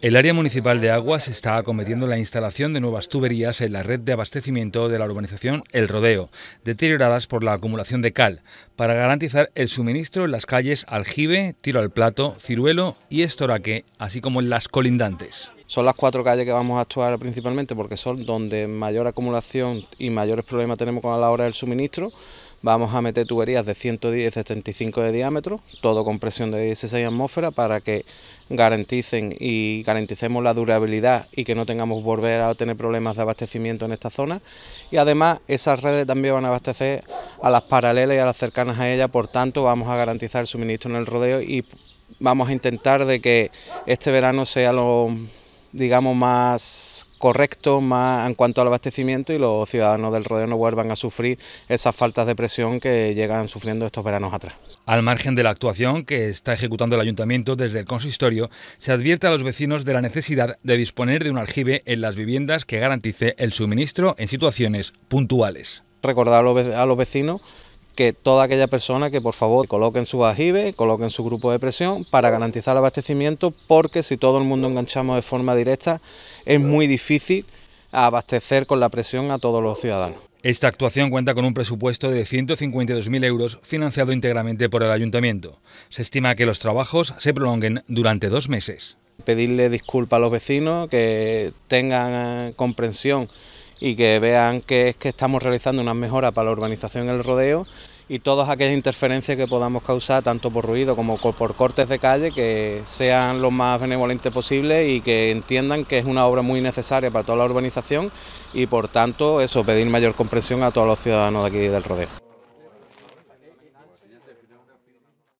El área municipal de Aguas está acometiendo la instalación de nuevas tuberías en la red de abastecimiento de la urbanización El Rodeo, deterioradas por la acumulación de cal, para garantizar el suministro en las calles Aljibe, Tiro al Plato, Ciruelo y Estoraque, así como en las colindantes. Son las cuatro calles que vamos a actuar principalmente porque son donde mayor acumulación y mayores problemas tenemos con la hora del suministro. Vamos a meter tuberías de 110 75 de diámetro, todo con presión de 16 atmósferas para que garanticen y garanticemos la durabilidad y que no tengamos volver a tener problemas de abastecimiento en esta zona. Y además esas redes también van a abastecer a las paralelas y a las cercanas a ella, por tanto vamos a garantizar el suministro en el rodeo y vamos a intentar de que este verano sea lo digamos más correcto más en cuanto al abastecimiento y los ciudadanos del rodeo no vuelvan a sufrir esas faltas de presión que llegan sufriendo estos veranos atrás. Al margen de la actuación que está ejecutando el ayuntamiento desde el consistorio, se advierte a los vecinos de la necesidad de disponer de un aljibe en las viviendas que garantice el suministro en situaciones puntuales. Recordar a los vecinos que toda aquella persona que por favor coloquen su ajibe, coloquen su grupo de presión para garantizar el abastecimiento, porque si todo el mundo enganchamos de forma directa, es muy difícil abastecer con la presión a todos los ciudadanos. Esta actuación cuenta con un presupuesto de 152.000 euros financiado íntegramente por el ayuntamiento. Se estima que los trabajos se prolonguen durante dos meses. Pedirle disculpas a los vecinos, que tengan eh, comprensión y que vean que es que estamos realizando unas mejoras para la urbanización el rodeo y todas aquellas interferencias que podamos causar, tanto por ruido como por cortes de calle, que sean lo más benevolentes posible y que entiendan que es una obra muy necesaria para toda la urbanización y por tanto eso, pedir mayor comprensión a todos los ciudadanos de aquí del rodeo.